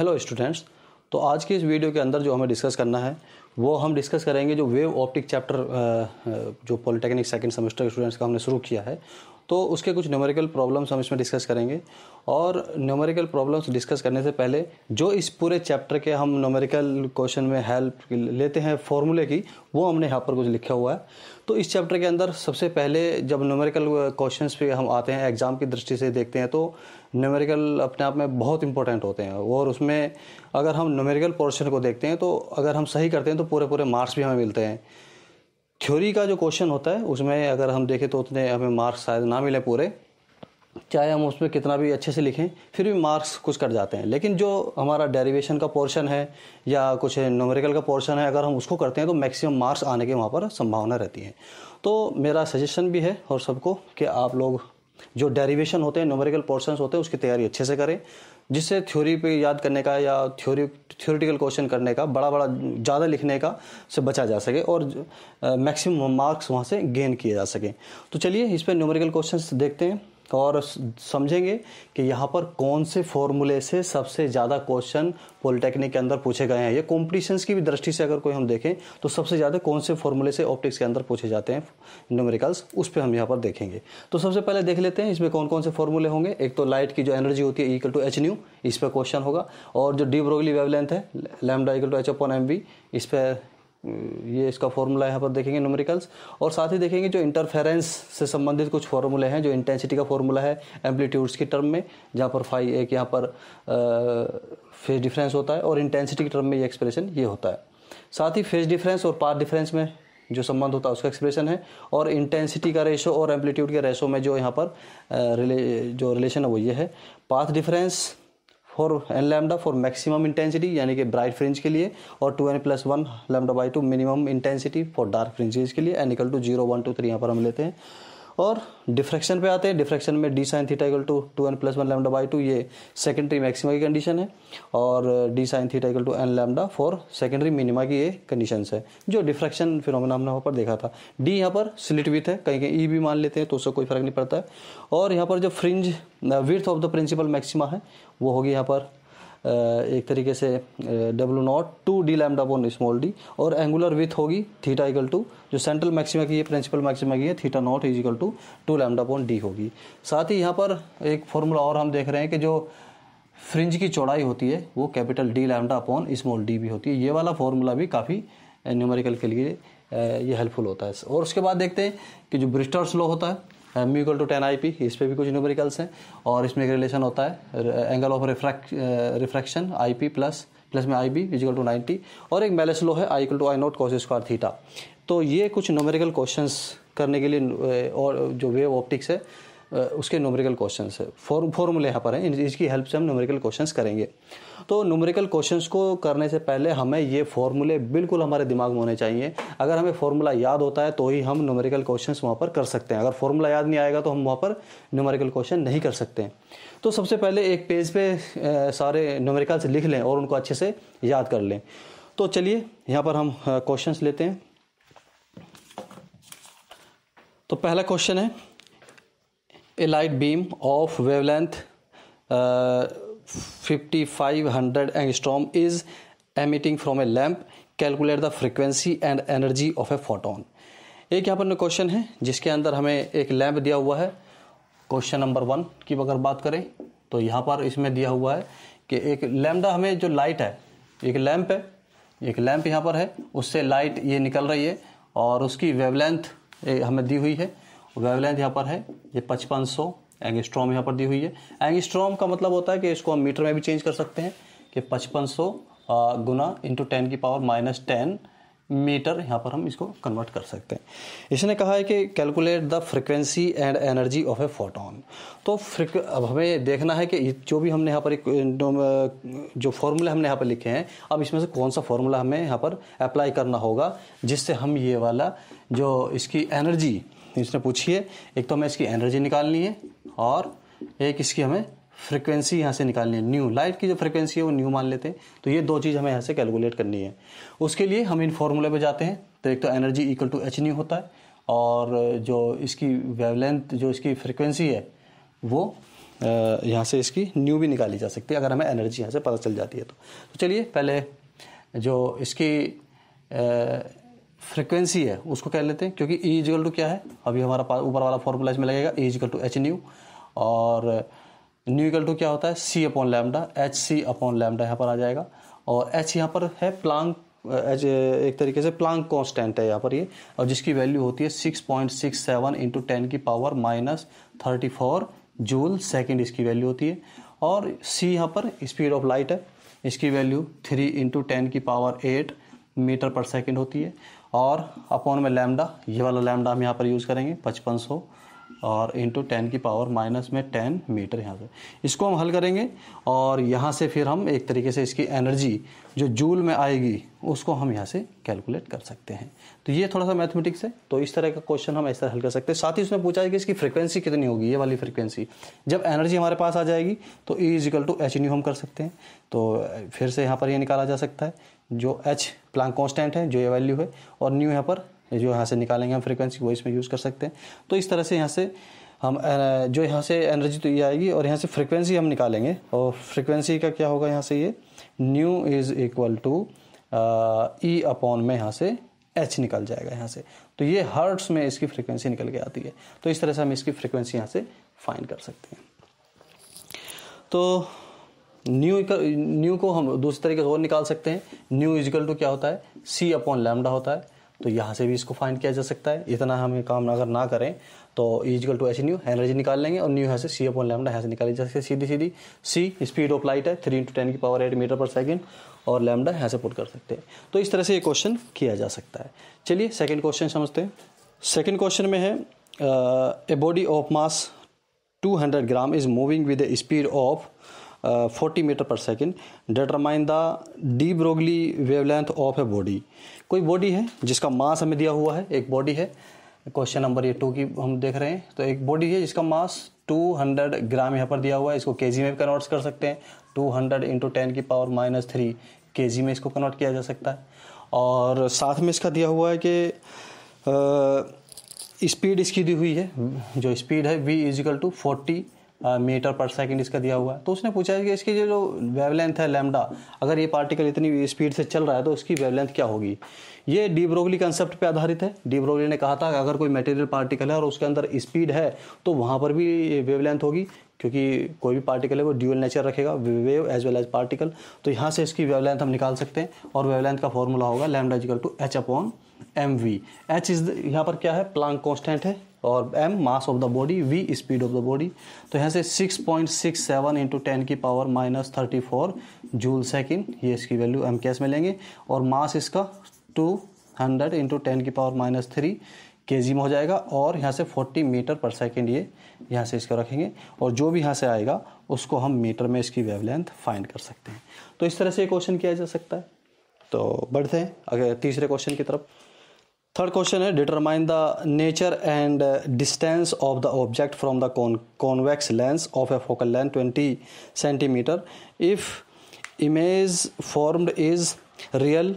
Hello students तो आज के इस वीडियो के अंदर जो हमें डिस्कस करना है वो हम डिस्कस करेंगे जो वेव ऑप्टिक चैप्टर जो पॉलिटेक्निक सेकंड सेमेस्टर स्टूडेंट्स का हमने शुरू किया है तो उसके कुछ न्यूमेरिकल प्रॉब्लम्स हम इसमें डिस्कस करेंगे और न्यूमेरिकल प्रॉब्लम्स डिस्कस करने से पहले जो इस पूरे चैप्टर के हम न्यूमेरिकल क्वेश्चन में हेल्प लेते हैं फॉर्मूले की वो हमने यहाँ पर कुछ लिखा हुआ है तो इस चैप्टर के अंदर सबसे पहले जब न्यूमेरिकल क्वेश्चन पे हम आते हैं एग्ज़ाम की दृष्टि से देखते हैं तो न्यूमेरिकल अपने आप में बहुत इंपॉर्टेंट होते हैं और उसमें अगर हम न्यूमेरिकल पोर्शन को देखते हैं तो अगर हम सही करते हैं तो पूरे पूरे मार्क्स भी हमें मिलते हैं थ्योरी का जो क्वेश्चन होता है उसमें अगर हम देखें तो उतने हमें मार्क्स शायद ना मिले पूरे चाहे हम उसमें कितना भी अच्छे से लिखें फिर भी मार्क्स कुछ कट जाते हैं लेकिन जो हमारा डेरिवेशन का पोर्शन है या कुछ न्यूमेरिकल का पोर्शन है अगर हम उसको करते हैं तो मैक्सिमम मार्क्स आने की वहाँ पर संभावना रहती है तो मेरा सजेशन भी है और सबको कि आप लोग जो डेरिवेशन होते हैं न्यूमेरिकल पोर्शन होते हैं उसकी तैयारी अच्छे से करें जिससे थ्योरी पे याद करने का या थ्योरी थ्योरेटिकल क्वेश्चन करने का बड़ा बड़ा ज़्यादा लिखने का से बचा जा सके और मैक्सिमम मार्क्स वहाँ से गेन किए जा सके तो चलिए इस पर न्यूमेरिकल क्वेश्चन देखते हैं और समझेंगे कि यहाँ पर कौन से फॉर्मूले से सबसे ज़्यादा क्वेश्चन पॉलिटेक्निक के अंदर पूछे गए हैं या कॉम्पिटिशन्स की भी दृष्टि से अगर कोई हम देखें तो सबसे ज़्यादा कौन से फॉर्मूले से ऑप्टिक्स के अंदर पूछे जाते हैं न्यूमेरिकल्स उस पर हम यहाँ पर देखेंगे तो सबसे पहले देख लेते हैं इसमें कौन कौन से फॉर्मूले होंगे एक तो लाइट की जो एनर्जी होती है इक्वल टू एच न्यू इस पर क्वेश्चन होगा और जो डी ब्रोगली वेवलेंथ है lambda equal to h upon m v इस पर ये इसका फॉर्मूला यहाँ पर देखेंगे न्यूमेरिकल्स और साथ ही देखेंगे जो इंटरफेरेंस से संबंधित कुछ फॉर्मूले हैं जो इंटेंसिटी का फॉर्मूला है एम्पलीट्यूड्स के टर्म में जहाँ पर फाइव एक यहाँ पर फेज डिफरेंस होता है और इंटेंसिटी के टर्म में ये एक्सप्रेशन ये होता है साथ ही फेज डिफरेंस और पार डिफरेंस में जो संबंध होता है उसका एक्सप्रेशन है और इंटेंसिटी का रेशो और एम्पलीट्यूड के रेशो में जो यहाँ पर रिले जो रिलेशन है वो ये है path difference for n lambda for maximum intensity यानी कि ब्राइट फ्रिंज के लिए और two n plus one lambda by two minimum intensity for dark fringes के लिए n equal to zero one two three यहाँ पर हम लेते हैं और डिफ्रैक्शन पे आते हैं डिफ्रैक्शन में d sine theta equal to two n plus one lambda by two ये सेकेंडरी मैक्सिमा की कंडीशन है और d sine theta equal to n lambda for secondary minima की ये कंडीशन है जो डिफ्रैक्शन फिर हमने वहाँ पर देखा था डी यहाँ पर स्लिट विथ है कहीं कहीं ई e भी मान लेते हैं तो उससे कोई फर्क नहीं पड़ता है और यहाँ पर जो fringe width of the principal maxima है वो होगी यहाँ पर एक तरीके से W naught two D lambda upon small d और एंगुलर विथ होगी थीटा इक्वल टू जो सेंट्रल मैक्सिमा की है प्रिंसिपल मैक्सिमा की है theta not is equal to two lambda upon d होगी साथ ही यहाँ पर एक फॉर्मूला और हम देख रहे हैं कि जो फ्रिंज की चौड़ाई होती है वो capital D lambda upon small d भी होती है ये वाला फॉर्मूला भी काफ़ी न्यूमेरिकल के लिए ये हेल्पफुल होता है और उसके बाद देखते हैं कि जो ब्रिस्टर्स लॉ होता है m equal to tan I p इस पर भी कुछ न्यूमेरिकल्स हैं और इसमें एक रिलेशन होता है angle of refract refraction i p plus plus में i b equal to ninety और एक मैलेस लो है I equal to I naught cos square theta तो ये कुछ न्यूमेरिकल क्वेश्चंस करने के लिए और जो वेव ऑप्टिक्स है उसके नोमरिकल क्वेश्चन है फॉर्मूले यहाँ पर हैं इसकी हेल्प से हम नोमरिकल क्वेश्चन करेंगे तो नोमरिकल क्वेश्चन को करने से पहले हमें ये फॉर्मूले बिल्कुल हमारे दिमाग में होने चाहिए अगर हमें फॉर्मूला याद होता है तो ही हम नोमरिकल क्वेश्चन वहाँ पर कर सकते हैं अगर फॉर्मूला याद नहीं आएगा तो हम वहाँ पर नोमरिकल क्वेश्चन नहीं कर सकते हैं तो सबसे पहले एक पेज पे सारे नोमरिकल्स लिख लें और उनको अच्छे से याद कर लें तो चलिए यहाँ पर हम क्वेश्चंस लेते हैं तो पहला क्वेश्चन है a a light beam fifty five hundred 5500 angstrom is emitting from a lamp calculate the frequency and energy of a photon एक यहाँ पर क्वेश्चन है जिसके अंदर हमें एक लैम्प दिया हुआ है क्वेश्चन नंबर वन की अगर बात करें तो यहाँ पर इसमें दिया हुआ है कि एक लैम्डा हमें जो लाइट है एक लैम्प है एक लैम्प यहाँ पर है उससे लाइट ये निकल रही है और उसकी वेवलेंथ हमें दी हुई है वेवलेंथ यहाँ पर है ये पचपन सौ एंगस्ट्रॉम यहाँ पर दी हुई है एंगस्ट्रॉम का मतलब होता है कि इसको हम मीटर में भी चेंज कर सकते हैं कि पचपन सौ गुना इंटू टेन की पावर माइनस टेन मीटर यहाँ पर हम इसको कन्वर्ट कर सकते हैं इसने कहा है कि calculate the frequency and energy of a photon तो फ्रिक अब हमें देखना है कि जो भी हमने यहाँ पर एक जो फॉर्मूला हमने यहाँ पर लिखे हैं अब इसमें से कौन सा फॉर्मूला हमें यहाँ पर अप्लाई करना होगा जिससे हम ये वाला जो इसकी एनर्जी इसने पूछी है एक तो हमें इसकी एनर्जी निकालनी है और एक इसकी हमें फ्रिक्वेंसी यहाँ से निकालनी है न्यू लाइट की जो फ्रिक्वेंसी है वो न्यू मान लेते हैं तो ये दो चीज़ हमें यहाँ से कैलकुलेट करनी है उसके लिए हम इन फॉर्मूले पे जाते हैं तो एक तो energy equal to h nu होता है और जो इसकी वेवलेंथ जो इसकी फ्रिक्वेंसी है वो यहाँ से इसकी न्यू भी निकाली जा सकती है अगर हमें एनर्जी यहाँ से पता चल जाती है तो, तो चलिए पहले जो इसकी फ्रिक्वेंसी है उसको कह लेते हैं क्योंकि ई इजिकल टू क्या है अभी हमारा ऊपर वाला फॉर्मूला इसमें लगेगा E equal to h nu और न्यू इजकल टू क्या होता है c upon lambda h c upon lambda यहाँ पर आ जाएगा और एच यहाँ पर है प्लांग एच एक तरीके से प्लांग कॉन्स्टेंट है यहाँ पर ये और जिसकी वैल्यू होती है six point six seven into ten की power minus thirty four joule second इसकी वैल्यू होती है और सी यहाँ पर स्पीड ऑफ लाइट है इसकी वैल्यू थ्री इंटू टेन की power eight metre per second होती है और अपॉन में लैमडा ये वाला लैमडा हम यहाँ पर यूज़ करेंगे पचपन सौ और इंटू टेन की पावर माइनस में टेन मीटर यहाँ से इसको हम हल करेंगे और यहाँ से फिर हम एक तरीके से इसकी एनर्जी जो जूल में आएगी उसको हम यहाँ से कैलकुलेट कर सकते हैं तो ये थोड़ा सा मैथमेटिक्स है तो इस तरह का क्वेश्चन हम ऐसा हल कर सकते हैं साथ ही उसमें पूछा है कि इसकी फ्रिक्वेंसी कितनी होगी ये वाली फ्रिक्वेंसी जब एनर्जी हमारे पास आ जाएगी तो E equal to h nu हम कर सकते हैं तो फिर से यहाँ पर ये निकाला जा सकता है जो एच प्लांक कांस्टेंट है जो ये वैल्यू है और न्यू यहाँ पर जो यहाँ से निकालेंगे हम फ्रीक्वेंसी वो इसमें यूज़ कर सकते हैं तो इस तरह से यहाँ से हम जो यहाँ से एनर्जी तो ये आएगी और यहाँ से फ्रीक्वेंसी हम निकालेंगे और फ्रीक्वेंसी का क्या होगा यहाँ से ये nu is equal to E e upon में यहाँ से एच निकल जाएगा यहाँ से तो ये हर्ट्स में इसकी फ्रीक्वेंसी निकल के आती है तो इस तरह से हम इसकी फ्रीक्वेंसी यहाँ से फाइन कर सकते हैं तो न्यू न्यू को हम दूसरे तरीके से और निकाल सकते हैं न्यू इजिकल टू क्या होता है सी अपॉन लैमडा होता है तो यहाँ से भी इसको फाइंड किया जा सकता है इतना हम काम अगर ना करें तो equal to h nu energy निकाल लेंगे और न्यू यहाँ से सी अपॉन लैमडा यहाँ से निकाली जा सकती है सीधी सीधी सी स्पीड ऑफ लाइट है थ्री इंटू टेन की power eight metre per second और लैमडा यहाँ से पुट कर सकते हैं तो इस तरह से ये क्वेश्चन किया जा सकता है चलिए सेकेंड क्वेश्चन समझते हैं सेकेंड क्वेश्चन में है a body of mass 200 gram is moving with a speed of 40 metre per second determine the de Broglie wavelength of a body कोई बॉडी है जिसका मास हमें दिया हुआ है एक बॉडी है क्वेश्चन नंबर ये टू की हम देख रहे हैं तो एक बॉडी है जिसका मास 200 ग्राम यहाँ पर दिया हुआ है इसको के में कन्वर्ट कर सकते हैं 200 हंड्रेड इंटू टेन की पावर माइनस थ्री के में इसको कन्वर्ट किया जा सकता है और साथ में इसका दिया हुआ है कि स्पीड इसकी दी हुई है जो स्पीड है v is equal to forty metre per second इसका दिया हुआ है तो उसने पूछा है कि इसकी जो वेवलेंथ है लेमडा अगर ये पार्टिकल इतनी स्पीड से चल रहा है तो उसकी वेवलेंथ क्या होगी ये डी ब्रोगली कंसेप्ट पे आधारित है डी ब्रोगली ने कहा था कि अगर कोई मटेरियल पार्टिकल है और उसके अंदर स्पीड है तो वहाँ पर भी वेवलेंथ होगी क्योंकि कोई भी पार्टिकल है वो ड्यूअल नेचर रखेगा wave as well as particle तो यहाँ से इसकी वेव हम निकाल सकते हैं और वेव का फॉर्मूला होगा lambda is equal to H upon M V H is यहाँ पर क्या है प्लांग कॉन्स्टेंट है और M mass of the body V speed of the body तो यहाँ से 6.67 point six seven into ten की power minus thirty four joule second ये इसकी वैल्यू एम कैस में लेंगे और मास इसका टू हंड्रेड इंटू टेन की power minus three K G में हो जाएगा और यहाँ से 40 मीटर पर सेकेंड ये यहाँ से इसको रखेंगे और जो भी यहाँ से आएगा उसको हम मीटर में इसकी वेवलेंथ फाइंड कर सकते हैं तो इस तरह से ये क्वेश्चन किया जा सकता है तो बढ़ते हैं अगर तीसरे क्वेश्चन की तरफ थर्ड क्वेश्चन है determine the nature and distance of the object from the convex lens of a focal length 20 centimetre if image formed is real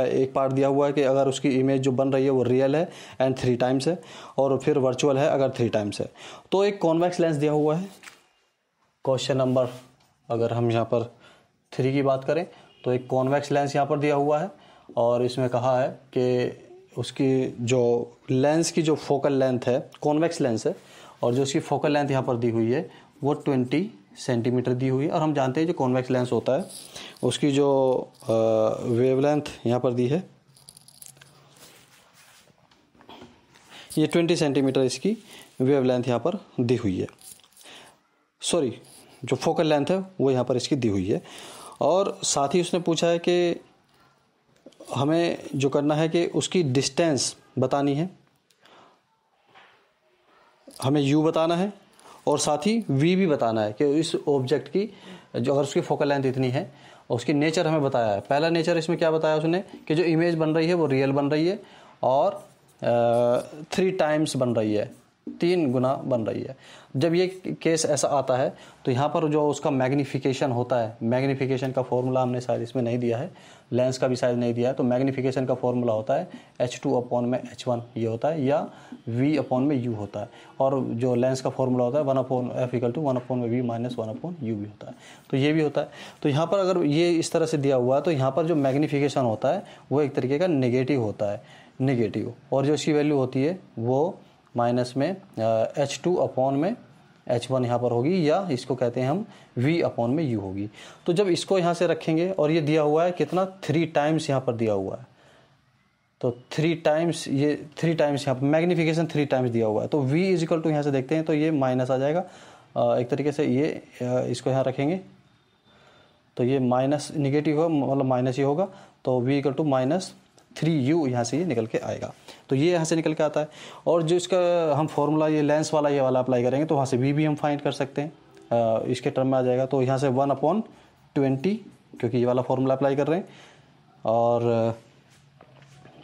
एक पार्ट दिया हुआ है कि अगर उसकी इमेज जो बन रही है वो रियल है एंड थ्री टाइम्स है और फिर वर्चुअल है अगर थ्री टाइम्स है तो एक कॉन्वेक्स लेंस दिया हुआ है क्वेश्चन नंबर अगर हम यहाँ पर थ्री की बात करें तो एक कॉन्वेक्स लेंस यहाँ पर दिया हुआ है और इसमें कहा है कि उसकी जो लेंस की जो फोकल लेंथ है कॉन्वेक्स लेंस है और जो उसकी फोकल लेंथ यहाँ पर दी हुई है वो ट्वेंटी सेंटीमीटर दी हुई है और हम जानते हैं जो कॉन्वेक्स लेंस होता है उसकी जो लेंथ यहाँ पर दी है ये ट्वेंटी सेंटीमीटर इसकी वेव लेंथ यहाँ पर दी हुई है सॉरी जो फोकल लेंथ है वो यहाँ पर इसकी दी हुई है और साथ ही उसने पूछा है कि हमें जो करना है कि उसकी डिस्टेंस बतानी है हमें यू बताना है और साथ ही वी भी बताना है कि इस ऑब्जेक्ट की जो अगर उसकी फोकल लेंथ इतनी है उसकी नेचर हमें बताया है पहला नेचर इसमें क्या बताया उसने कि जो इमेज बन रही है वो रियल बन रही है और थ्री टाइम्स बन रही है तीन गुना बन रही है जब ये केस ऐसा आता है तो यहाँ पर जो उसका मैग्नीफिकेशन होता है मैग्नीफिकेशन का फॉर्मूला हमने शायद इसमें नहीं दिया है लेंस का भी शायद नहीं दिया है तो मैग्नीफिकेशन का फॉर्मूला होता है एच टू अपॉन में एच वन ये होता है या वी अपॉन में यू होता है और जो लेंस का फॉर्मूला होता है one upon F equal to one upon में V minus one upon U भी होता है तो ये भी होता है तो यहाँ पर अगर ये इस तरह से दिया हुआ है तो यहाँ पर जो मैग्नीफिकेशन होता है वो एक तरीके का निगेटिव होता है निगेटिव और जो इसकी वैल्यू होती है वो माइनस में एच टू अपॉन में एच वन यहाँ पर होगी या इसको कहते हैं हम वी अपॉन में यू होगी तो जब इसको यहाँ से रखेंगे और ये दिया हुआ है कितना थ्री टाइम्स यहाँ पर दिया हुआ है तो थ्री टाइम्स ये थ्री टाइम्स यहाँ पर मैग्निफिकेशन थ्री टाइम्स दिया हुआ है तो वी इज इक्वल टू यहाँ से देखते हैं तो ये माइनस आ जाएगा एक तरीके से ये इसको यहाँ रखेंगे तो ये माइनस निगेटिव होगा मतलब माइनस ही होगा तो V equal to minus three U यहाँ से ये निकल के आएगा तो ये यहाँ से निकल के आता है और जो इसका हम फॉर्मूला ये लेंस वाला ये वाला अप्लाई करेंगे तो वहाँ से वी भी हम फाइंड कर सकते हैं इसके टर्म में आ जाएगा तो यहाँ से वन अपॉन ट्वेंटी क्योंकि ये वाला फॉर्मूला अप्लाई कर रहे हैं और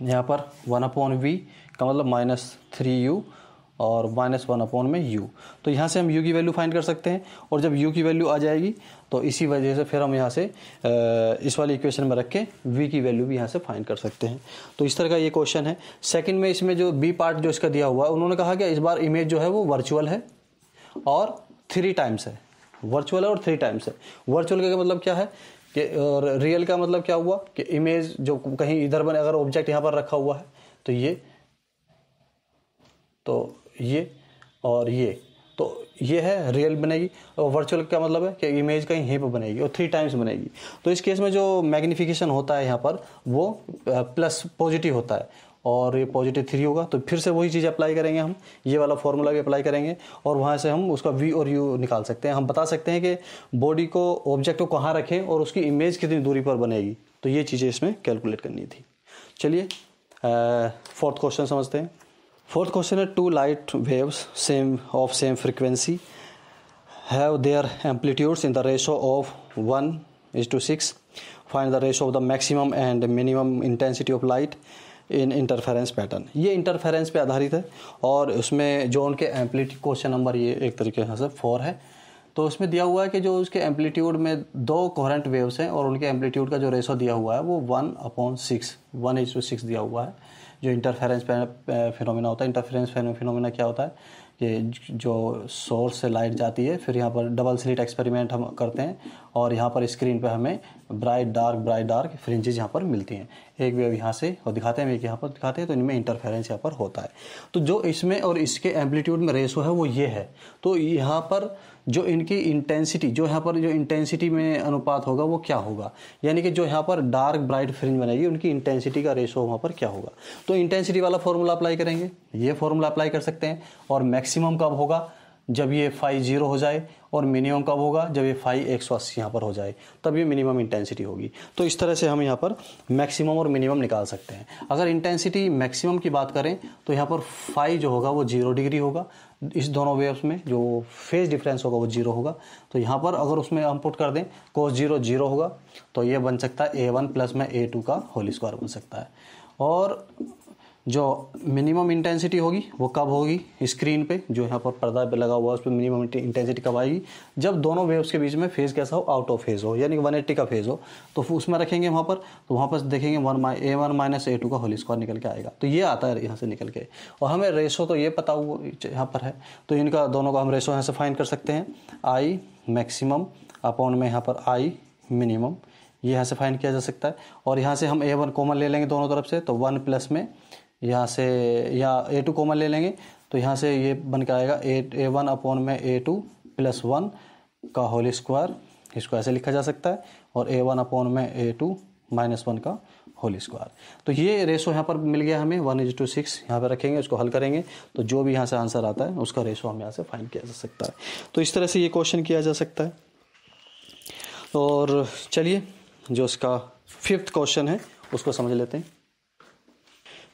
यहाँ पर वन अपॉन वी का मतलब माइनस थ्री यू और माइनस वन अपॉन में यू तो यहाँ से हम यू की वैल्यू फाइंड कर सकते हैं और जब यू की वैल्यू आ जाएगी तो इसी वजह से फिर हम यहाँ से इस वाली इक्वेशन में रख के वी की वैल्यू भी यहाँ से फाइंड कर सकते हैं तो इस तरह का ये क्वेश्चन है सेकंड में इसमें जो बी पार्ट जो इसका दिया हुआ है उन्होंने कहा कि इस बार इमेज जो है वो वर्चुअल है और थ्री टाइम्स है वर्चुअल है और थ्री टाइम्स है वर्चुअल का मतलब क्या है कि और रियल का मतलब क्या हुआ कि इमेज जो कहीं इधर बने अगर ऑब्जेक्ट यहाँ पर रखा हुआ है तो ये तो ये और ये तो ये है रियल बनेगी और वर्चुअल का मतलब है कि इमेज कहीं यहीं पर बनेगी और थ्री टाइम्स बनेगी तो इस केस में जो मैग्निफिकेशन होता है यहाँ पर वो प्लस पॉजिटिव होता है और ये पॉजिटिव थ्री होगा तो फिर से वही चीज़ अप्लाई करेंगे हम ये वाला फॉर्मूला भी अप्लाई करेंगे और वहाँ से हम उसका वी और यू निकाल सकते हैं हम बता सकते हैं कि बॉडी को ऑब्जेक्ट को कहाँ रखें और उसकी इमेज कितनी दूरी पर बनेगी तो ये चीज़ें इसमें कैलकुलेट करनी थी चलिए फोर्थ क्वेश्चन समझते हैं फोर्थ क्वेश्चन है two light waves same of same frequency have their amplitudes in the ratio of one is to six find the ratio of the maximum and minimum intensity of light in interference pattern ये interference पे आधारित है और उसमें जो उनके amplitude question number ये एक तरीके से फोर है तो उसमें दिया हुआ है कि जो उसके एम्पलीट्यूड में दो कोहरेंट वेव्स हैं और उनके एम्पलीट्यूड का जो रेशो दिया हुआ है वो one upon six one is to six दिया हुआ है जो इंटरफेरेंस फिनोमिना होता है इंटरफेरेंस फिनोमिना क्या होता है कि जो सोर्स से लाइट जाती है फिर यहाँ पर डबल स्लिट एक्सपेरिमेंट हम करते हैं और यहाँ पर स्क्रीन पर हमें bright dark bright dark fringes यहाँ पर मिलती हैं एक वेव यहाँ से और दिखाते हैं एक यहाँ पर दिखाते हैं तो इनमें इंटरफेरेंस यहाँ पर होता है तो जो इसमें और इसके एम्पलीट्यूड में रेशो है वो ये है तो यहाँ पर जो इनकी इंटेंसिटी जो यहाँ पर जो इंटेंसिटी में अनुपात होगा वो क्या होगा यानी कि जो यहाँ पर डार्क ब्राइट फ्रिंज बनेगी उनकी इंटेंसिटी का रेशो वहाँ पर क्या होगा तो इंटेंसिटी वाला फॉर्मूला अप्लाई करेंगे ये फॉर्मूला अप्लाई कर सकते हैं और मैक्सिमम कब होगा जब ये फाई जीरो हो जाए और मिनिमम कब होगा जब ये फाई एक सौ अस्सी यहाँ पर हो जाए तब ये मिनिमम इंटेंसिटी होगी तो इस तरह से हम यहाँ पर मैक्सिमम और मिनिमम निकाल सकते हैं अगर इंटेंसिटी मैक्सिमम की बात करें तो यहाँ पर फाई जो होगा वो जीरो डिग्री होगा इस दोनों वेव्स में जो फेज डिफरेंस होगा वो जीरो होगा तो यहाँ पर अगर उसमें हम पुट कर दें कोस जीरो जीरो होगा तो ये बन सकता है ए वन प्लस में ए टू का होली स्क्वायर बन सकता है और जो मिनिमम इंटेंसिटी होगी वो कब होगी स्क्रीन पे जो यहाँ पर पर्दा पे लगा हुआ है उस पर मिनिमम इंटेंसिटी कब आएगी जब दोनों वेव्स के बीच में फेज़ कैसा हो आउट ऑफ फेज़ हो यानी कि वन एट्टी का फेज़ हो तो उसमें रखेंगे वहाँ पर तो वहाँ पर देखेंगे one my A one minus A two का होल स्क्वायर निकल के आएगा तो ये आता है यहाँ से निकल के और हमें रेशो तो ये पता हुआ यहाँ पर है तो इनका दोनों का हम रेशो यहाँ से फाइन कर सकते हैं आई मैक्सिमम अपॉन में यहाँ पर आई मिनिमम ये यहाँ से फाइन किया जा सकता है और यहाँ से हम ए वन कॉमन ले लेंगे दोनों तरफ से तो वन प्लस में यहाँ से यहाँ ए टू कॉमन ले लेंगे तो यहाँ से ये बन के आएगा ए ए वन अपॉन में ए टू प्लस वन का होल स्क्वायर इसको ऐसे लिखा जा सकता है और ए वन अपॉन में ए टू माइनस वन का होल स्क्वायर तो ये रेशो यहाँ पर मिल गया हमें वन इज टू सिक्स यहाँ पर रखेंगे उसको हल करेंगे तो जो भी यहाँ से आंसर आता है उसका रेशो हम यहाँ से फाइंड किया जा सकता है तो इस तरह से ये क्वेश्चन किया जा सकता है और चलिए जो इसका फिफ्थ क्वेश्चन है उसको समझ लेते हैं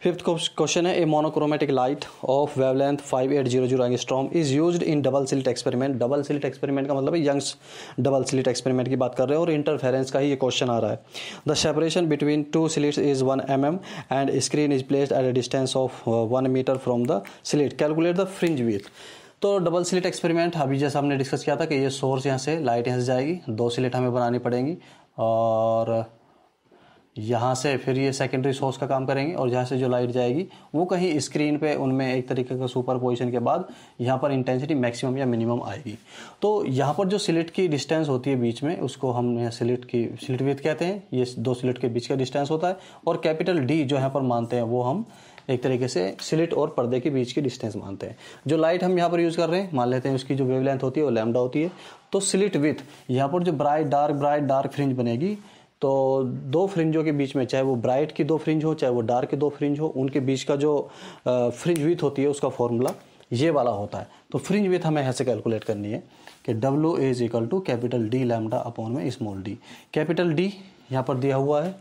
फिफ्थ क्वेश्चन है a monochromatic light of wavelength five eight zero zero angstrom is use in double slit experiment double slit experiment का मतलब यंग्स डबल सिलिट एक्सपेरिमेंट की बात कर रहे हैं और इंटरफेरेंस का ही ये क्वेश्चन आ रहा है the separation between two slits is one M M and screen is placed at a distance of one metre from the slit calculate the fringe width तो डबल सिलिट एक्सपेरिमेंट अभी जैसा हमने discuss किया था कि ये सोर्स यहाँ से लाइट यहाँ से जाएगी दो सिलिट हमें बनानी पड़ेंगी और यहाँ से फिर ये सेकेंडरी सोर्स का काम करेंगे और यहाँ से जो लाइट जाएगी वो कहीं स्क्रीन पे उनमें एक तरीके का सुपर पोजिशन के बाद यहाँ पर इंटेंसिटी मैक्सिमम या मिनिमम आएगी तो यहाँ पर जो सिलिट की डिस्टेंस होती है बीच में उसको हम सिलिट की सिलिट विथ कहते हैं ये दो सिलिट के बीच का डिस्टेंस होता है और कैपिटल डी जो यहाँ पर मानते हैं वो हम एक तरीके से सिलिट और पर्दे के बीच की डिस्टेंस मानते हैं जो लाइट हम यहाँ पर यूज़ कर रहे हैं मान लेते हैं उसकी जो वेवलेंथ होती है वो लैमडा होती है तो सिलिट विथ यहाँ पर जो bright dark bright dark fringe बनेगी तो दो फ्रिंजों के बीच में चाहे वो ब्राइट की दो फ्रिंज हो चाहे वो डार्क की दो फ्रिंज हो उनके बीच का जो फ्रिंज विथ होती है उसका फॉर्मूला ये वाला होता है तो फ्रिंज विथ हमें ऐसे कैलकुलेट करनी है कि W is equal to capital D lambda upon में स्मॉल डी कैपिटल डी यहाँ पर दिया हुआ है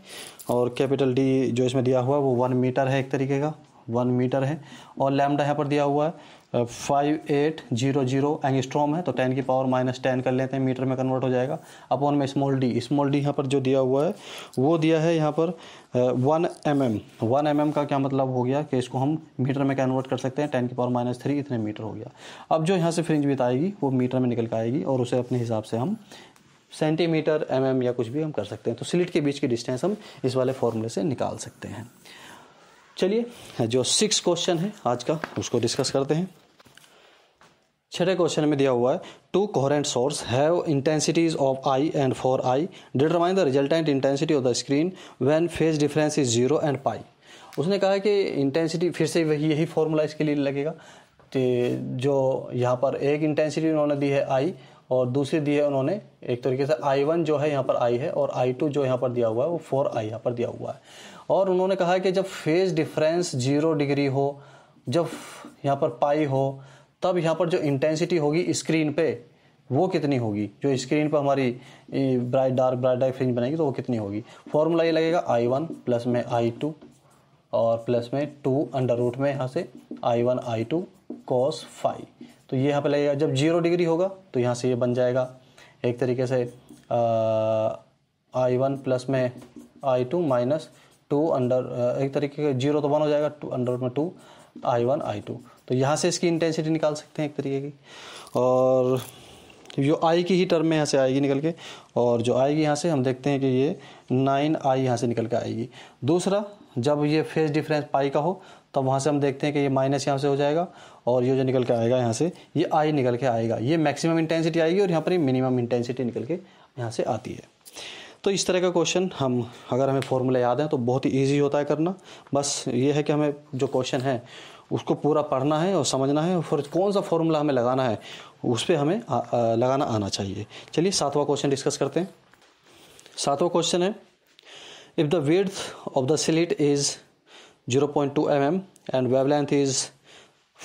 और कैपिटल डी जो इसमें दिया हुआ है वो वन मीटर है एक तरीके का वन मीटर है और लैमडा यहाँ पर दिया हुआ है five eight zero zero angstrom है तो टेन की पावर माइनस टेन कर लेते हैं मीटर में कन्वर्ट हो जाएगा अपॉन में स्मॉल डी स्मॉल डी यहाँ पर जो दिया हुआ है वो दिया है यहाँ पर one M mm। M one M mm M का क्या मतलब हो गया कि इसको हम मीटर में कन्वर्ट कर सकते हैं टेन की पावर माइनस थ्री इतने मीटर हो गया अब जो यहाँ से फ्रिंज बिताएगी वो मीटर में निकल के आएगी और उसे अपने हिसाब से हम सेंटीमीटर एम mm या कुछ भी हम कर सकते हैं तो स्लिट के बीच की डिस्टेंस हम इस वाले फॉर्मूले से निकाल सकते हैं चलिए जो सिक्स क्वेश्चन है आज का उसको डिस्कस करते हैं छठे क्वेश्चन में दिया हुआ है two coherent source have intensities of I and four I determine the resultant intensity of the screen when phase difference is zero and pi उसने कहा है कि इंटेंसिटी फिर से वही यही फॉर्मूला इसके लिए लगेगा कि जो यहाँ पर एक इंटेंसिटी उन्होंने दी है आई और दूसरी दी है उन्होंने एक तरीके से आई वन जो है यहाँ पर आई है और आई टू जो यहाँ पर दिया हुआ है वो फोर आई यहाँ पर दिया हुआ है और उन्होंने कहा कि जब फेज़ डिफरेंस जीरो डिग्री हो जब यहाँ पर पाई हो तब यहाँ पर जो इंटेंसिटी होगी स्क्रीन पे वो कितनी होगी जो स्क्रीन पर हमारी bright dark bright dark fringe बनेगी तो वो कितनी होगी फॉर्मूला ये लगेगा आई वन प्लस में आई टू और प्लस में टू अंडर रूट में यहाँ से I one I two cos five तो ये यहाँ पे लगेगा जब जीरो डिग्री होगा तो यहाँ से ये बन जाएगा एक तरीके से आई वन प्लस में I two minus two under uh, एक तरीके का जीरो तो वन हो जाएगा टू अंडर में two I one I two तो यहाँ से इसकी इंटेंसिटी निकाल सकते हैं एक तरीके की और जो आई की ही टर्म में यहाँ से आएगी निकल के और जो आएगी यहाँ से हम देखते हैं कि ये नाइन आई यहाँ से निकल के आएगी दूसरा जब ये फेज डिफरेंस पाई का हो तब तो वहाँ से हम देखते हैं कि ये माइनस यहाँ से हो जाएगा और ये जो निकल के आएगा यहाँ से ये आई निकल के आएगा ये मैक्सिमम इंटेंसिटी आएगी और यहाँ पर मिनिमम इंटेंसिटी निकल के यहाँ से आती है तो इस तरह का क्वेश्चन हम अगर हमें फॉर्मूला याद है तो बहुत ही ईजी होता है करना बस ये है कि हमें जो क्वेश्चन है उसको पूरा पढ़ना है और समझना है और फिर कौन सा फॉर्मूला हमें लगाना है उस पर हमें आ, आ, लगाना आना चाहिए चलिए सातवां क्वेश्चन डिस्कस करते हैं सातवां क्वेश्चन है if the width of the slit is zero point two M M and wavelength is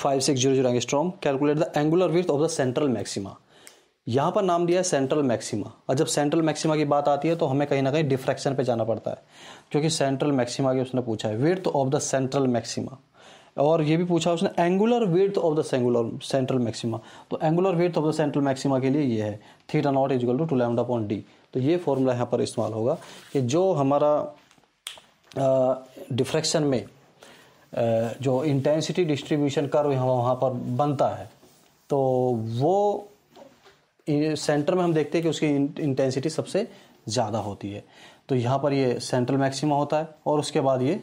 five six zero zero strong calculate the angular width of the central maxima यहाँ पर नाम दिया है central maxima और जब central maxima की बात आती है तो हमें कहीं ना कहीं डिफ्रैक्शन पे जाना पड़ता है क्योंकि सेंट्रल मैक्सिमा की उसने पूछा है width of the central maxima और ये भी पूछा उसने angular width of the singular central maxima तो angular width of the central maxima के लिए ये है theta not equal to two lambda point D तो ये फॉर्मूला यहाँ पर इस्तेमाल होगा कि जो हमारा डिफ्रैक्शन में आ, जो इंटेंसिटी डिस्ट्रीब्यूशन कर्व वहाँ पर बनता है तो वो सेंटर में हम देखते हैं कि उसकी इंटेंसिटी सबसे ज़्यादा होती है तो यहाँ पर ये सेंट्रल मैक्सिमा होता है और उसके बाद ये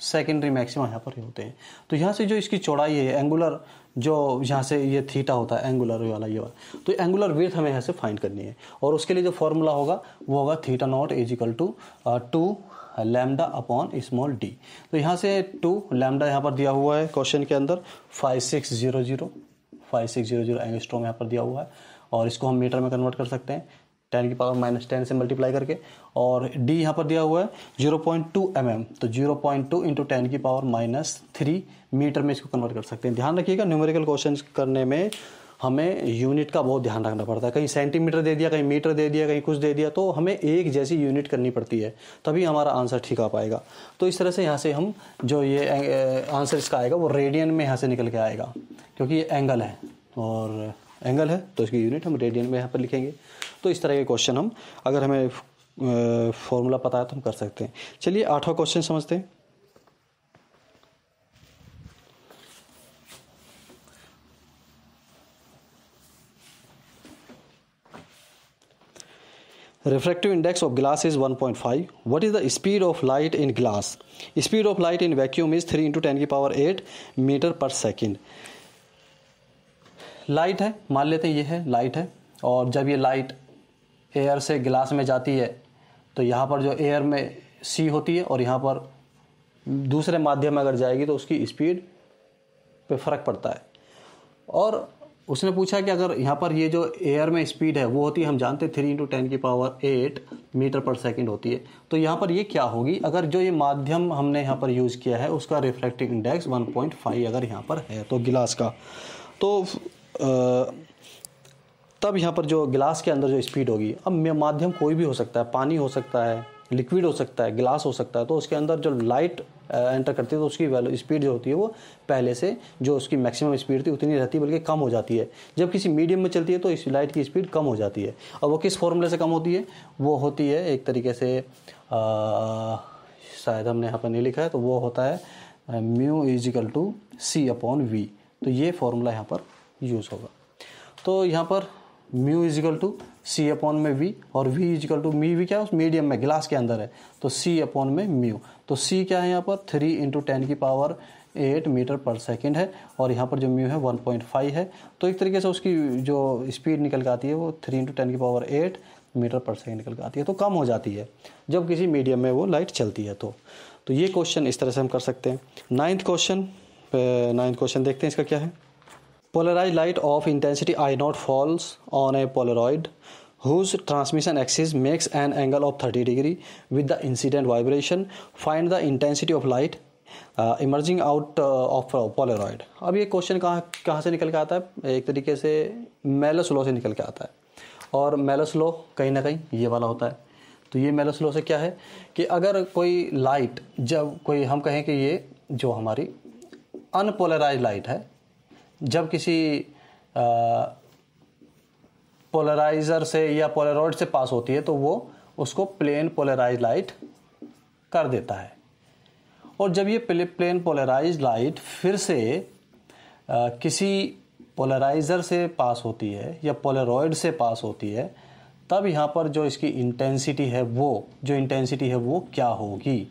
सेकेंडरी मैक्सिमा यहाँ पर होते हैं तो यहाँ से जो इसकी चौड़ाई है एंगुलर जो यहाँ से ये थीटा होता है एंगुलर वाला ये वाला तो एंगुलर विथ हमें यहाँ से फाइंड करनी है और उसके लिए जो फॉर्मूला होगा वो होगा theta not is equal to two lambda upon small D तो यहाँ से टू लैमडा यहाँ पर दिया हुआ है क्वेश्चन के अंदर five six zero zero five six zero zero angstrom यहाँ पर दिया हुआ है और इसको हम मीटर में कन्वर्ट कर सकते हैं टेन की पावर माइनस टेन से मल्टीप्लाई करके और डी यहाँ पर दिया हुआ है zero point two M M तो zero point two into ten की पावर माइनस थ्री मीटर में इसको कन्वर्ट कर सकते हैं ध्यान रखिएगा न्यूमेरिकल क्वेश्चन करने में हमें यूनिट का बहुत ध्यान रखना पड़ता है कहीं सेंटीमीटर दे दिया कहीं मीटर दे दिया कहीं कुछ दे दिया तो हमें एक जैसी यूनिट करनी पड़ती है तभी हमारा आंसर ठीक आ पाएगा तो इस तरह से यहाँ से हम जो ये आंसर इसका आएगा वो रेडियन में यहाँ से निकल के आएगा क्योंकि ये एंगल है और एंगल है तो इसकी यूनिट हम रेडियन में यहाँ पर लिखेंगे तो इस तरह के क्वेश्चन हम अगर हमें फॉर्मूला पता है तो हम कर सकते हैं चलिए आठवा क्वेश्चन समझते हैं refractive index of glass is one point five what is the speed of light in glass speed of light in vacuum is three into ten की power eight metre per second light है मान लेते हैं ये है light है और जब ये लाइट एयर से गिलास में जाती है तो यहाँ पर जो एयर में सी होती है और यहाँ पर दूसरे माध्यम में अगर जाएगी तो उसकी स्पीड पे फ़र्क पड़ता है और उसने पूछा कि अगर यहाँ पर ये जो एयर में स्पीड है वो होती है हम जानते हैं थ्री इंटू टेन की power eight metre per second होती है तो यहाँ पर ये क्या होगी अगर जो ये माध्यम हमने यहाँ पर यूज़ किया है उसका रिफ्लेक्टिव इंडेक्स फाइव अगर यहाँ पर है तो गिलास का तो तब यहाँ पर जो गिलास के अंदर जो स्पीड होगी अब माध्यम कोई भी हो सकता है पानी हो सकता है लिक्विड हो सकता है गिलास हो सकता है तो उसके अंदर जो लाइट एंटर करती है तो उसकी वैल्यू स्पीड जो होती है वो पहले से जो उसकी मैक्सिमम स्पीड थी उतनी रहती है बल्कि कम हो जाती है जब किसी मीडियम में चलती है तो इस लाइट की स्पीड कम हो जाती है और वो किस फॉर्मूले से कम होती है वो होती है एक तरीके से आ, शायद हमने यहाँ पर नहीं लिखा है तो वो होता है mu is equal to C upon V तो ये फॉर्मूला यहाँ पर यूज़ होगा तो यहाँ पर mu is equal to C upon में वी और V is equal to me V क्या है मीडियम में गिलास के अंदर है तो सी अपॉन में म्यू तो सी क्या है यहाँ पर थ्री इंटू टेन की power eight metre per second है और यहाँ पर जो म्यू है वन पॉइंट फाइव है तो एक तरीके से उसकी जो स्पीड निकल के आती है वो थ्री इंटू टेन की power eight metre per second निकल के आती है तो कम हो जाती है जब किसी मीडियम में वो लाइट चलती है तो तो ये क्वेश्चन इस तरह से हम कर सकते हैं नाइन्थ क्वेश्चन नाइन्थ क्वेश्चन देखते हैं इसका क्या है Polarized light of intensity I naught falls on a Polaroid whose transmission axis makes an angle of 30 degree with the incident vibration. Find the intensity of light emerging out of polaroid अब ये question कहाँ कहाँ से निकल के आता है एक तरीके से मेलस लो से निकल के आता है और मेलस लो कहीं ना कहीं ये वाला होता है तो ये मेलस लो से क्या है कि अगर कोई लाइट जब कोई हम कहें कि ये जो हमारी अनपोलराइज लाइट है जब किसी पोलराइज़र से या पोलरॉइड से पास होती है तो वो उसको प्लेन पोलराइज लाइट कर देता है और जब ये प्लेन पोलराइज लाइट फिर से आ, किसी पोलराइज़र से पास होती है या पोलरॉइड से पास होती है तब यहाँ पर जो इसकी इंटेंसिटी है वो जो इंटेंसिटी है वो क्या होगी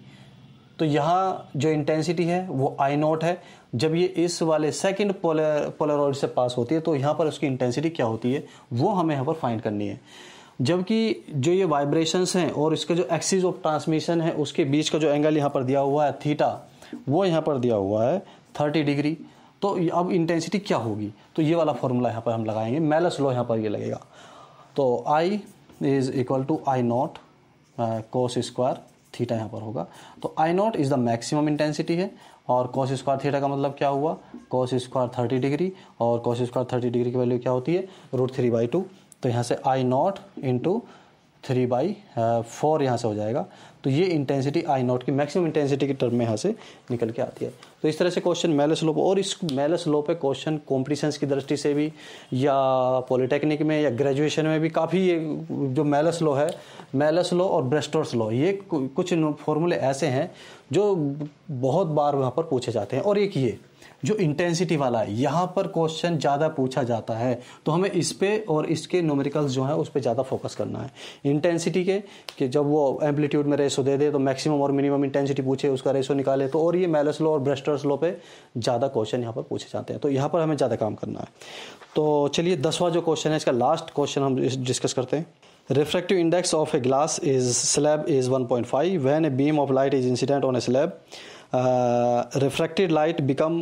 तो यहाँ जो इंटेंसिटी है वो आई नॉट है जब ये इस वाले सेकंड पोलर पोलरॉइड से पास होती है तो यहाँ पर उसकी इंटेंसिटी क्या होती है वो हमें यहाँ पर फाइंड करनी है जबकि जो ये वाइब्रेशंस हैं और इसका जो एक्सिस ऑफ ट्रांसमिशन है उसके बीच का जो एंगल यहाँ पर दिया हुआ है थीटा वो यहाँ पर दिया हुआ है थर्टी डिग्री तो अब इंटेंसिटी क्या होगी तो ये वाला फॉर्मूला यहाँ पर हम लगाएंगे मेलस लो यहाँ पर ये लगेगा तो I is equal to I not cos square theta यहाँ पर होगा तो I not is the maximum intensity है और कॉस स्क्वायर थीटा का मतलब क्या हुआ कॉस स्क्वायर थर्टी डिग्री और कॉस स्क्वायर थर्टी डिग्री की वैल्यू क्या होती है रूट थ्री बाई टू तो यहाँ से I not into three by four यहाँ से हो जाएगा तो ये इंटेंसिटी आई नॉट की मैक्सिमम इंटेंसिटी की टर्म में यहाँ से निकल के आती है तो इस तरह से क्वेश्चन मेलस लो और इस मेलस लो पे क्वेश्चन कॉम्पिटिशन्स की दृष्टि से भी या पॉलिटेक्निक में या ग्रेजुएशन में भी काफ़ी ये जो मेलस लो है मेलस लो और ब्रेस्टोर्स लो ये कुछ फॉर्मूले ऐसे हैं जो बहुत बार वहाँ पर पूछे जाते हैं और एक ये जो इंटेंसिटी वाला है यहाँ पर क्वेश्चन ज़्यादा पूछा जाता है तो हमें इस पर और इसके नोमरिकल्स जो है उस पर ज़्यादा फोकस करना है इंटेंसिटी के कि जब वो एम्पलीट्यूड में रेसो दे दे तो मैक्सिमम और मिनिमम इंटेंसिटी पूछे उसका रेसो निकाले तो और ये मैलस लो और ब्रेस्टर्स लो पे ज़्यादा क्वेश्चन यहाँ पर पूछे जाते हैं तो यहाँ पर हमें ज़्यादा काम करना है तो चलिए दसवा जो क्वेश्चन है इसका लास्ट क्वेश्चन हम डिस्कस करते हैं of a glass is slab is one point five when a beam of light is incident on a slab refracted light become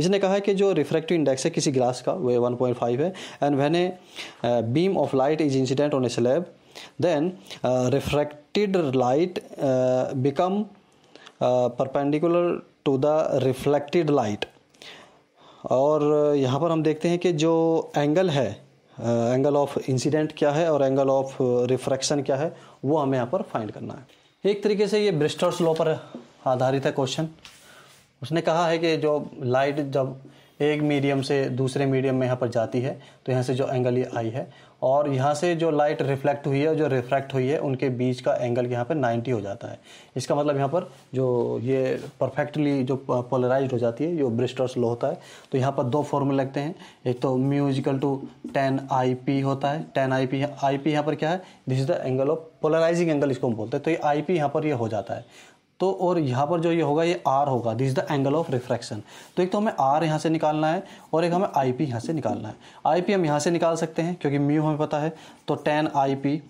इसने कहा है कि जो रिफ्रैक्टिव इंडेक्स है किसी ग्लास का वह 1.5 है and when a beam of light is incident on a slab then refracted light become perpendicular to the reflected light और uh, यहाँ पर हम देखते हैं कि जो एंगल है एंगल ऑफ इंसिडेंट क्या है और एंगल ऑफ रिफ्रैक्शन क्या है वो हमें यहाँ पर फाइंड करना है एक तरीके से ये ब्रिस्टर्स लॉ पर आधारित है क्वेश्चन उसने कहा है कि जो लाइट जब एक मीडियम से दूसरे मीडियम में यहाँ पर जाती है तो यहाँ से जो एंगल ये आई है और यहाँ से जो लाइट रिफ्लेक्ट हुई है जो रिफ्रैक्ट हुई है उनके बीच का एंगल यहाँ पर 90 हो जाता है इसका मतलब यहाँ पर जो ये परफेक्टली जो पोलराइज हो जाती है जो ब्रिस्टर्स लो होता है तो यहाँ पर दो फॉर्मूले लगते हैं एक तो mu is equal to tan I P होता है tan I P I P यहाँ पर क्या है this is the angle of polarising angle इसको हम बोलते हैं तो ये आई पी यहाँ पर ये यह हो जाता है तो और यहाँ पर जो ये होगा ये आर होगा this the angle of refraction तो एक तो हमें आर यहाँ से निकालना है और एक हमें आई पी यहाँ से निकालना है आई पी हम यहाँ से निकाल सकते हैं क्योंकि म्यू हमें पता है तो tan I P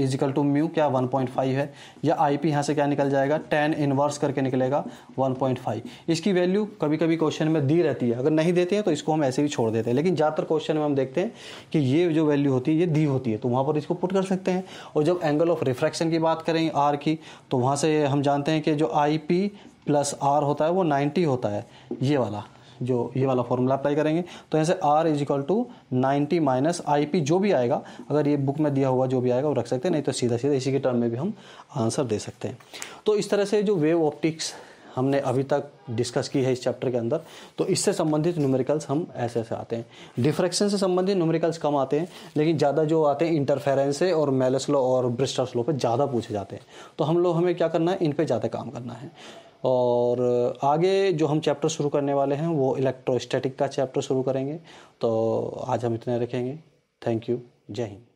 is equal to mu क्या 1.5 है या आई पी यहाँ से क्या निकल जाएगा टेन इनवर्स करके निकलेगा 1.5 इसकी वैल्यू कभी कभी क्वेश्चन में दी रहती है अगर नहीं देते हैं तो इसको हम ऐसे भी छोड़ देते हैं लेकिन ज़्यादातर क्वेश्चन में हम देखते हैं कि ये जो वैल्यू होती है ये दी होती है तो वहाँ पर इसको पुट कर सकते हैं और जब एंगल ऑफ रिफ्रैक्शन की बात करें आर की तो वहाँ से हम जानते हैं कि जो आई पी प्लस आर होता है वो नाइन्टी होता है ये वाला जो ये वाला फॉर्मूला अप्लाई करेंगे तो यहाँ से R is equal to ninety minus I P जो भी आएगा अगर ये बुक में दिया हुआ जो भी आएगा वो रख सकते हैं नहीं तो सीधा सीधा इसी के टर्म में भी हम आंसर दे सकते हैं तो इस तरह से जो वेव ऑप्टिक्स हमने अभी तक डिस्कस की है इस चैप्टर के अंदर तो इससे संबंधित न्यूमेरिकल्स हम ऐसे ऐसे आते हैं डिफ्रेक्शन से संबंधित न्यूमेरिकल्स कम आते हैं लेकिन ज़्यादा जो आते हैं इंटरफेरेंस से और मेलेस्लो और ब्रिस्टर्स लो पर ज़्यादा पूछे जाते हैं तो हम लोग हमें क्या करना है इन पर ज़्यादा काम करना है और आगे जो हम चैप्टर शुरू करने वाले हैं वो इलेक्ट्रोस्टैटिक का चैप्टर शुरू करेंगे तो आज हम इतने रखेंगे थैंक यू जय हिंद